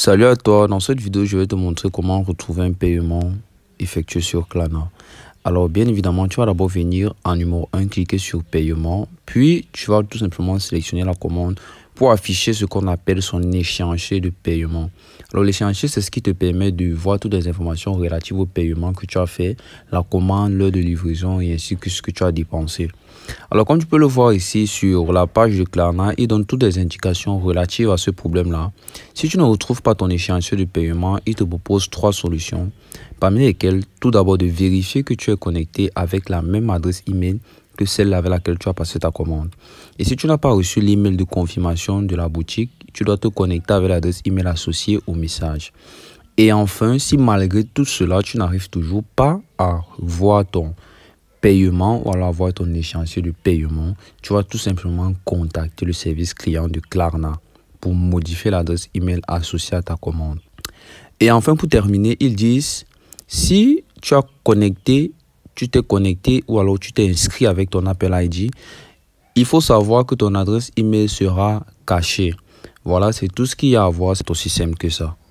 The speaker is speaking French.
Salut à toi, dans cette vidéo je vais te montrer comment retrouver un paiement effectué sur Clana. Alors bien évidemment tu vas d'abord venir en numéro 1 cliquer sur paiement puis tu vas tout simplement sélectionner la commande pour afficher ce qu'on appelle son échéancier de paiement. Alors l'échéancier, c'est ce qui te permet de voir toutes les informations relatives au paiement que tu as fait, la commande, l'heure de livraison et ainsi que ce que tu as dépensé. Alors comme tu peux le voir ici sur la page de Klarna, il donne toutes les indications relatives à ce problème-là. Si tu ne retrouves pas ton échéancier de paiement, il te propose trois solutions, parmi lesquelles tout d'abord de vérifier que tu es connecté avec la même adresse email que celle avec laquelle tu as passé ta commande. Et si tu n'as pas reçu l'email de confirmation de la boutique, tu dois te connecter avec l'adresse email associée au message. Et enfin, si malgré tout cela, tu n'arrives toujours pas à voir ton paiement ou à voir ton échéancier de paiement, tu vas tout simplement contacter le service client de Klarna pour modifier l'adresse email associée à ta commande. Et enfin, pour terminer, ils disent si tu as connecté tu t'es connecté ou alors tu t'es inscrit avec ton appel ID, il faut savoir que ton adresse email sera cachée. Voilà, c'est tout ce qu'il y a à voir, c'est aussi simple que ça.